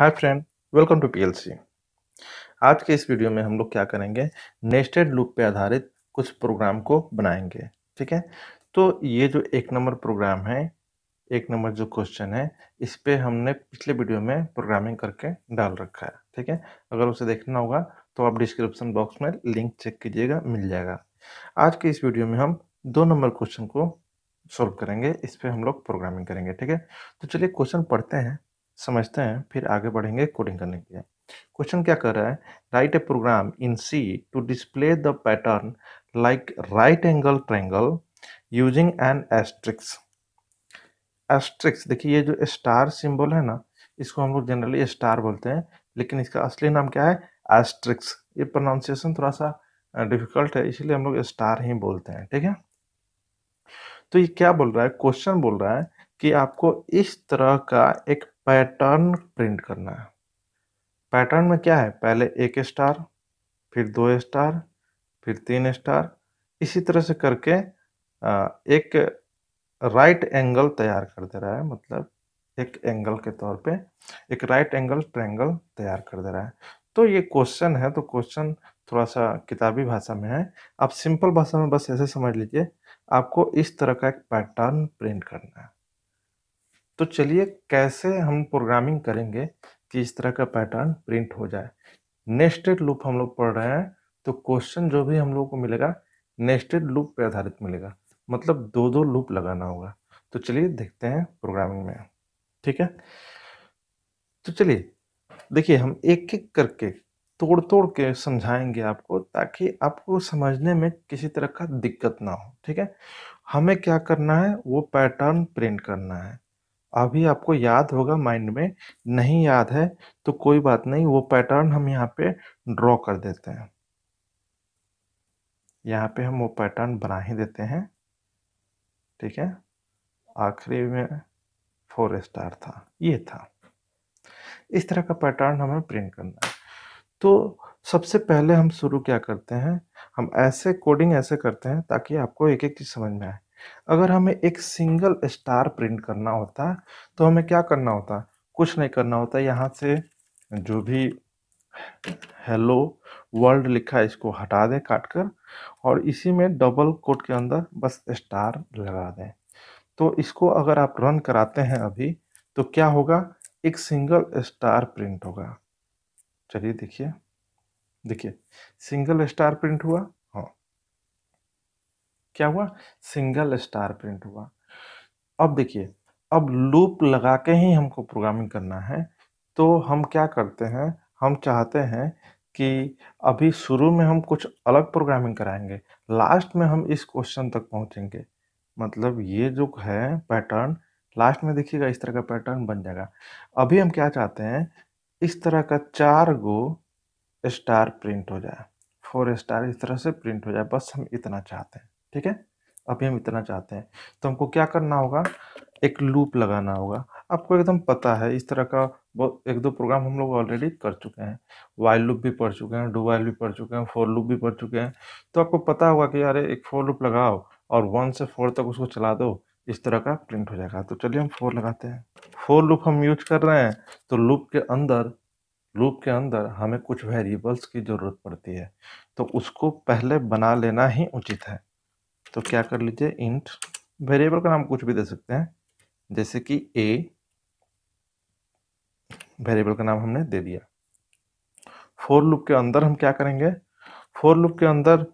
hi friend welcome to PLC आज के इस वीडियो में हम लोग क्या करेंगे नेस्टेड लूप पे आधारित कुछ प्रोग्राम को बनाएंगे ठीक है तो ये जो एक नंबर प्रोग्राम है एक नंबर जो क्वेश्चन है इस पर हमने पिछले वीडियो में प्रोग्रामिंग करके डाल रखा है ठीक है अगर उसे देखना होगा तो आप डिस्क्रिप्शन बॉक्स में लिंक चेक कीजिएगा मिल जाएगा आज के इस वीडियो में हम दो नंबर क्वेश्चन को सॉल्व करेंगे इस पर हम लोग प्रोग्रामिंग करेंगे ठीक है तो चलिए क्वेश्चन पढ़ते हैं समझते हैं फिर आगे बढ़ेंगे कोडिंग करने के लिए क्वेश्चन क्या कर रहा है write a program in C to display the pattern like right angle triangle using an asterisks asterisks देखिए ये जो स्टार सिंबल है ना इसको हम लोग जनरली स्टार बोलते हैं लेकिन इसका असली नाम क्या है एस्ट्रिक्स ये प्रोनाउंसिएशन थोड़ा सा डिफिकल्ट है इसलिए हम लोग स्टार ही बोलते हैं ठीक है तो ये क्या बोल रहा है क्वेश्चन बोल रहा है कि आपको इस तरह का एक पैटर्न प्रिंट करना है पैटर्न में क्या है पहले एक स्टार फिर दो स्टार फिर तीन स्टार इसी तरह से करके एक राइट एंगल तैयार कर दे रहा है मतलब एक एंगल के तौर पे एक राइट एंगल ट्रैंगल तैयार कर दे रहा है तो ये क्वेश्चन है तो क्वेश्चन थोड़ा सा किताबी भाषा में है आप सिंपल भाषा में बस ऐसे समझ लीजिए आपको इस तरह का एक पैटर्न प्रिंट करना है तो चलिए कैसे हम प्रोग्रामिंग करेंगे कि इस तरह का पैटर्न प्रिंट हो जाए नेस्टेड लूप हम लोग पढ़ रहे हैं तो क्वेश्चन जो भी हम लोग को मिलेगा नेस्टेड लूप पर आधारित मिलेगा मतलब दो दो लूप लगाना होगा तो चलिए देखते हैं प्रोग्रामिंग में ठीक है तो चलिए देखिए हम एक एक करके तोड़ तोड़ के समझाएंगे आपको ताकि आपको समझने में किसी तरह का दिक्कत ना हो ठीक है हमें क्या करना है वो पैटर्न प्रिंट करना है अभी आपको याद होगा माइंड में नहीं याद है तो कोई बात नहीं वो पैटर्न हम यहाँ पे ड्रॉ कर देते हैं यहाँ पे हम वो पैटर्न बना ही देते हैं ठीक है आखिरी में फोर स्टार था ये था इस तरह का पैटर्न हमें प्रिंट करना है तो सबसे पहले हम शुरू क्या करते हैं हम ऐसे कोडिंग ऐसे करते हैं ताकि आपको एक एक चीज़ समझ में आए अगर हमें एक सिंगल स्टार प्रिंट करना होता तो हमें क्या करना होता कुछ नहीं करना होता यहाँ से जो भी हेलो वर्ल्ड लिखा है इसको हटा दें काट कर और इसी में डबल कोट के अंदर बस स्टार लगा दें तो इसको अगर आप रन कराते हैं अभी तो क्या होगा एक सिंगल स्टार प्रिंट होगा चलिए देखिए देखिए सिंगल स्टार प्रिंट हुआ क्या हुआ सिंगल स्टार प्रिंट हुआ अब देखिए अब लूप लगा के ही हमको प्रोग्रामिंग करना है तो हम क्या करते हैं हम चाहते हैं कि अभी शुरू में हम कुछ अलग प्रोग्रामिंग कराएंगे लास्ट में हम इस क्वेश्चन तक पहुंचेंगे मतलब ये जो है पैटर्न लास्ट में देखिएगा इस तरह का पैटर्न बन जाएगा अभी हम क्या चाहते हैं इस तरह का चार गो स्टार प्रिंट हो जाए फोर स्टार इस तरह से प्रिंट हो जाए बस हम इतना चाहते हैं ठीक है अभी हम इतना चाहते हैं तो हमको क्या करना होगा एक लूप लगाना होगा आपको एकदम पता है इस तरह का बहुत एक दो प्रोग्राम हम लोग ऑलरेडी कर चुके हैं वाइल लूप भी पढ़ चुके हैं डू वाइल भी पढ़ चुके हैं फोर लूप भी पढ़ चुके हैं तो आपको पता होगा कि यार एक फोर लूप लगाओ और वन से फोर तक उसको चला दो इस तरह का प्रिंट हो जाएगा तो चलिए हम फोर लगाते हैं फोर लूप हम यूज कर रहे हैं तो लूप के अंदर लूप के अंदर हमें कुछ वेरिएबल्स की ज़रूरत पड़ती है तो उसको पहले बना लेना ही उचित है तो क्या कर लीजिए इंट वेरिएबल का नाम कुछ भी दे सकते हैं जैसे कि ए वेरिएबल का नाम हमने दे दिया फोर लूप के अंदर हम क्या करेंगे फोर लूप के अंदर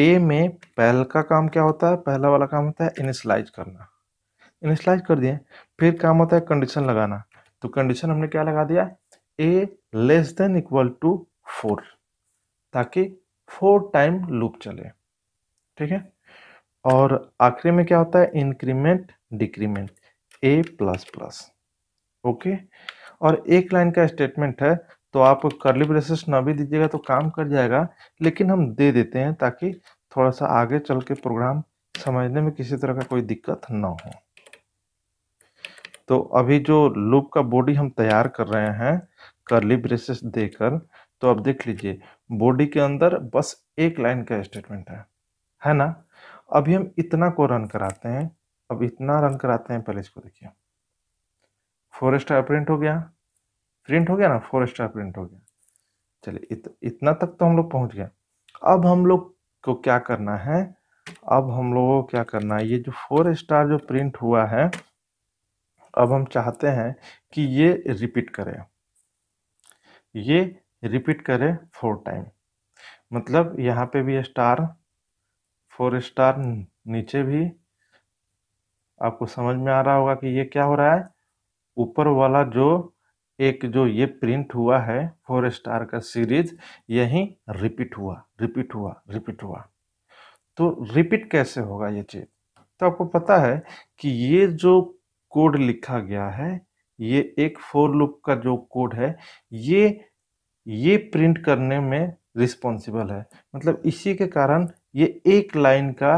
ए में पहल का काम क्या होता है पहला वाला काम होता है इनिशलाइज करना इनिशलाइज कर दिए फिर काम होता है कंडीशन लगाना तो कंडीशन हमने क्या लगा दिया a less than equal to four ताकि फोर टाइम लूप चले ठीक है और आखिरी में क्या होता है increment decrement a plus plus okay और एक लाइन का स्टेटमेंट है तो आप करली ब्रेसेस ना भी दीजिएगा तो काम कर जाएगा लेकिन हम दे देते हैं ताकि थोड़ा सा आगे चल के प्रोग्राम समझने में किसी तरह का कोई दिक्कत ना हो तो अभी जो लूप का बॉडी हम तैयार कर रहे हैं करली ब्रेसेस देकर तो आप देख लीजिए बॉडी के अंदर बस एक लाइन का स्टेटमेंट है है ना अभी हम इतना को रन कराते हैं अब इतना रन कराते हैं पहले इसको देखिए फोर स्टार प्रिंट हो गया प्रिंट हो गया ना फोर स्टार प्रिंट हो गया चलिए इत, इतना तक तो हम लोग पहुंच गया अब हम लोग को क्या करना है अब हम लोगों को क्या करना है ये जो फोर स्टार जो प्रिंट हुआ है अब हम चाहते हैं कि ये रिपीट करे ये रिपीट करे फोर टाइम मतलब यहाँ पे भी स्टार फोर स्टार नीचे भी आपको समझ में आ रहा होगा कि ये क्या हो रहा है ऊपर वाला जो एक जो ये प्रिंट हुआ है फोर स्टार का सीरीज यही रिपीट हुआ रिपीट हुआ रिपीट हुआ तो रिपीट कैसे होगा ये चीज़ तो आपको पता है कि ये जो कोड लिखा गया है ये एक फोर लूप का जो कोड है ये ये प्रिंट करने में रिस्पॉन्सिबल है मतलब इसी के कारण ये एक लाइन का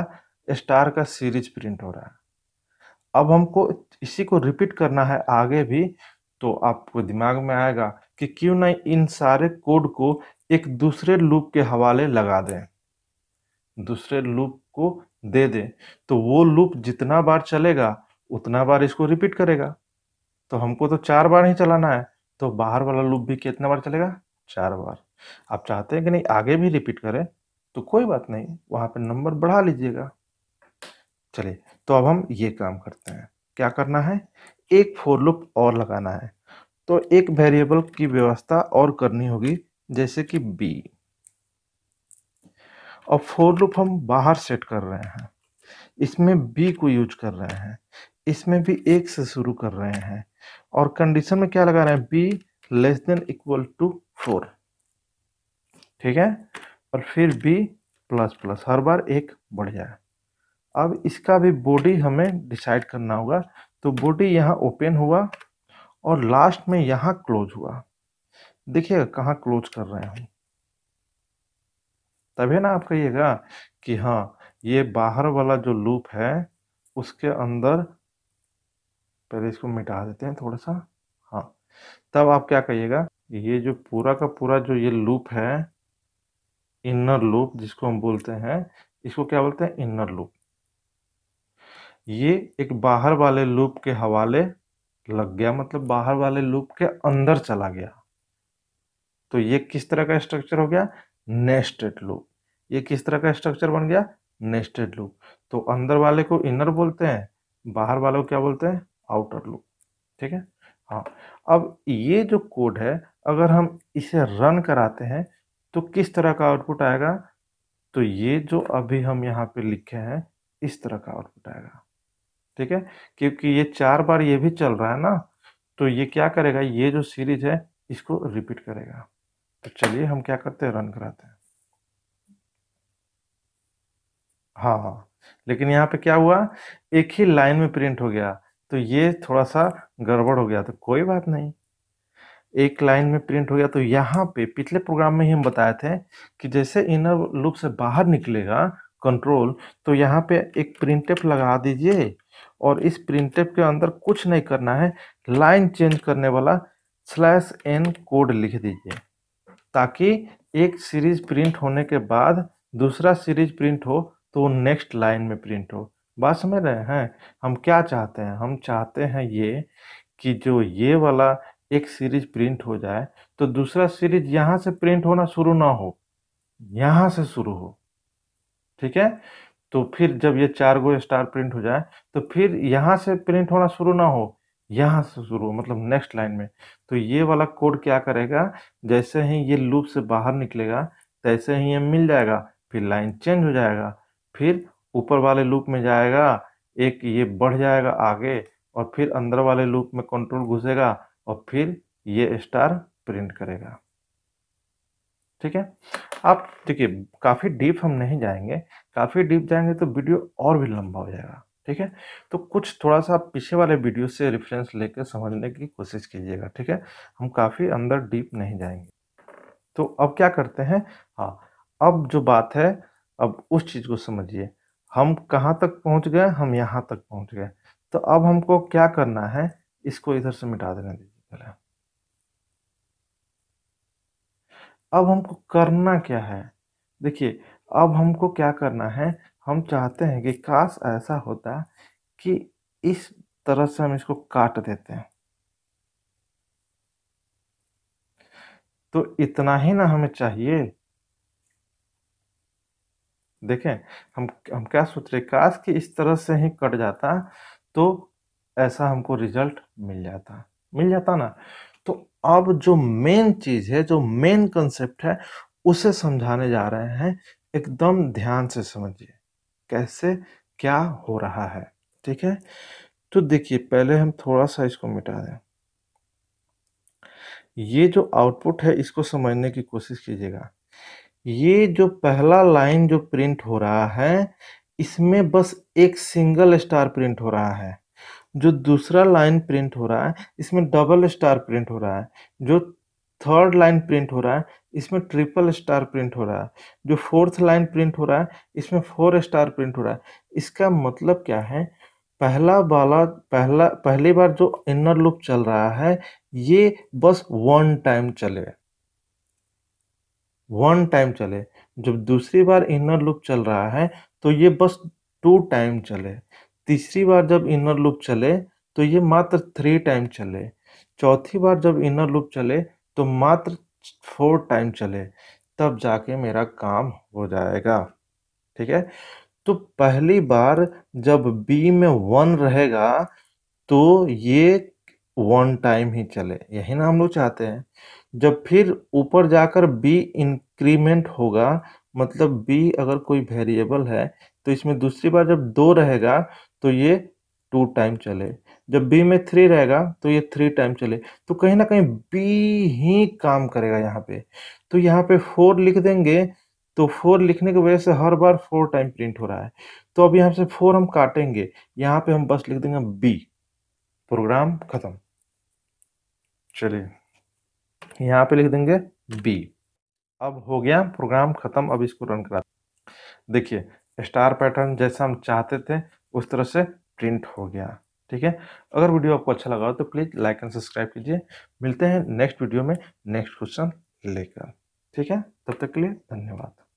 स्टार का सीरीज प्रिंट हो रहा है अब हमको इसी को रिपीट करना है आगे भी तो आपको दिमाग में आएगा कि क्यों ना इन सारे कोड को एक दूसरे लूप के हवाले लगा दें दूसरे लूप को दे दें तो वो लूप जितना बार चलेगा उतना बार इसको रिपीट करेगा तो हमको तो चार बार ही चलाना है तो बाहर वाला लूप भी कितना बार चलेगा चार बार आप चाहते हैं कि नहीं आगे भी रिपीट करें तो कोई बात नहीं वहाँ पर नंबर बढ़ा लीजिएगा चलिए तो अब हम ये काम करते हैं क्या करना है एक फोर लूप और लगाना है तो एक वेरिएबल की व्यवस्था और करनी होगी जैसे कि बी और फोर लूप हम बाहर सेट कर रहे हैं इसमें बी को यूज कर रहे हैं इसमें भी एक से शुरू कर रहे हैं और कंडीशन में क्या लगा रहे हैं B less than equal to four ठीक है और फिर बी प्लस प्लस हर बार एक बढ़ जाए अब इसका भी बॉडी हमें डिसाइड करना होगा तो बॉडी यहाँ ओपन हुआ और लास्ट में यहाँ क्लोज हुआ देखिएगा कहाँ क्लोज कर रहे हैं तभी ना आप कहिएगा कि हाँ ये बाहर वाला जो लूप है उसके अंदर पहले इसको मिटा देते हैं थोड़ा सा हाँ तब आप क्या कहिएगा ये जो पूरा का पूरा जो ये लूप है इनर लूप जिसको हम बोलते हैं इसको क्या बोलते हैं इनर लूप ये एक बाहर वाले लूप के हवाले लग गया मतलब बाहर वाले लूप के अंदर चला गया तो ये किस तरह का स्ट्रक्चर हो गया नेस्टेड लूप ये किस तरह का स्ट्रक्चर बन गया नेस्टेड लूप तो अंदर वाले को इनर बोलते हैं बाहर वाले को क्या बोलते हैं आउटर लूप ठीक है हाँ अब ये जो कोड है अगर हम इसे रन कराते हैं तो किस तरह का आउटपुट आएगा तो ये जो अभी हम यहाँ पे लिखे हैं इस तरह का आउटपुट आएगा ठीक है क्योंकि ये चार बार ये भी चल रहा है ना तो ये क्या करेगा ये जो सीरीज है इसको रिपीट करेगा तो चलिए हम क्या करते हैं रन कराते हैं हाँ हाँ लेकिन यहाँ पे क्या हुआ एक ही लाइन में प्रिंट हो गया तो ये थोड़ा सा गड़बड़ हो गया तो कोई बात नहीं एक लाइन में प्रिंट हो गया तो यहाँ पे पिछले प्रोग्राम में ही हम बताए थे कि जैसे इनर लूप से बाहर निकलेगा कंट्रोल तो यहाँ पे एक प्रिंटेप लगा दीजिए और इस प्रिंटेप के अंदर कुछ नहीं करना है लाइन चेंज करने वाला स्लैश एन कोड लिख दीजिए ताकि एक सीरीज प्रिंट होने के बाद दूसरा सीरीज प्रिंट हो तो नेक्स्ट लाइन में प्रिंट हो बात समझ रहे हैं हम क्या चाहते हैं हम चाहते हैं ये कि जो ये वाला एक सीरीज प्रिंट हो जाए तो दूसरा सीरीज यहाँ से प्रिंट होना शुरू ना हो यहाँ से शुरू हो ठीक है तो फिर जब ये चार गो स्टार प्रिंट हो जाए तो फिर यहाँ से प्रिंट होना शुरू ना हो यहाँ से शुरू हो मतलब नेक्स्ट लाइन में तो ये वाला कोड क्या करेगा जैसे ही ये लूप से बाहर निकलेगा तैसे ही ये मिल जाएगा फिर लाइन चेंज हो जाएगा फिर ऊपर वाले लूप में जाएगा एक ये बढ़ जाएगा आगे और फिर अंदर वाले लूप में कंट्रोल घुसेगा और फिर ये स्टार प्रिंट करेगा ठीक है आप देखिए काफ़ी डीप हम नहीं जाएंगे काफ़ी डीप जाएंगे तो वीडियो और भी लंबा हो जाएगा ठीक है तो कुछ थोड़ा सा पीछे वाले वीडियो से रेफरेंस लेकर समझने की कोशिश कीजिएगा ठीक है हम काफ़ी अंदर डीप नहीं जाएंगे तो अब क्या करते हैं हाँ अब जो बात है अब उस चीज़ को समझिए हम कहाँ तक पहुँच गए हम यहाँ तक पहुँच गए तो अब हमको क्या करना है इसको इधर से मिटा देना दीजिए चला अब हमको करना क्या है देखिए अब हमको क्या करना है हम चाहते हैं कि काश ऐसा होता कि इस तरह से हम इसको काट देते हैं तो इतना ही ना हमें चाहिए देखें हम हम क्या सोच रहे काश कि इस तरह से ही कट जाता तो ऐसा हमको रिजल्ट मिल जाता मिल जाता ना तो अब जो मेन चीज है जो मेन कंसेप्ट है उसे समझाने जा रहे हैं एकदम ध्यान से समझिए कैसे क्या हो रहा है ठीक है तो देखिए पहले हम थोड़ा सा इसको मिटा दें ये जो आउटपुट है इसको समझने की कोशिश कीजिएगा ये जो पहला लाइन जो प्रिंट हो रहा है इसमें बस एक सिंगल स्टार प्रिंट हो रहा है जो दूसरा लाइन प्रिंट हो रहा है इसमें डबल स्टार प्रिंट हो रहा है जो थर्ड लाइन प्रिंट हो रहा है इसमें ट्रिपल स्टार प्रिंट हो रहा है जो फोर्थ लाइन प्रिंट हो रहा है इसमें फोर स्टार प्रिंट हो रहा है इसका मतलब क्या है पहला वाला पहला पहली बार जो इनर लूप चल रहा है ये बस वन टाइम चले वन टाइम चले जब दूसरी बार इनर लूप चल रहा है तो ये बस टू टाइम चले तीसरी बार जब इनर लूप चले तो ये मात्र थ्री टाइम चले चौथी बार जब इनर लूप चले तो मात्र फोर टाइम चले तब जाके मेरा काम हो जाएगा ठीक है तो पहली बार जब बी में वन रहेगा तो ये वन टाइम ही चले यही ना हम लोग चाहते हैं जब फिर ऊपर जाकर बी इंक्रीमेंट होगा मतलब बी अगर कोई वेरिएबल है तो इसमें दूसरी बार जब दो रहेगा तो ये टू टाइम चले जब बी में थ्री रहेगा तो ये थ्री टाइम चले तो कहीं ना कहीं बी ही काम करेगा यहाँ पे तो यहाँ पे फोर लिख देंगे तो फोर लिखने की वजह से हर बार फोर टाइम प्रिंट हो रहा है तो अब यहाँ से फोर हम काटेंगे यहाँ पे हम बस लिख देंगे बी प्रोग्राम खत्म चलिए यहाँ पे लिख देंगे बी अब हो गया प्रोग्राम खत्म अब इसको रन करा देखिए स्टार पैटर्न जैसा हम चाहते थे उस तरह से प्रिंट हो गया ठीक है अगर वीडियो आपको अच्छा लगा हो तो प्लीज़ लाइक एंड सब्सक्राइब कीजिए मिलते हैं नेक्स्ट वीडियो में नेक्स्ट क्वेश्चन लेकर ठीक है तब तक के लिए धन्यवाद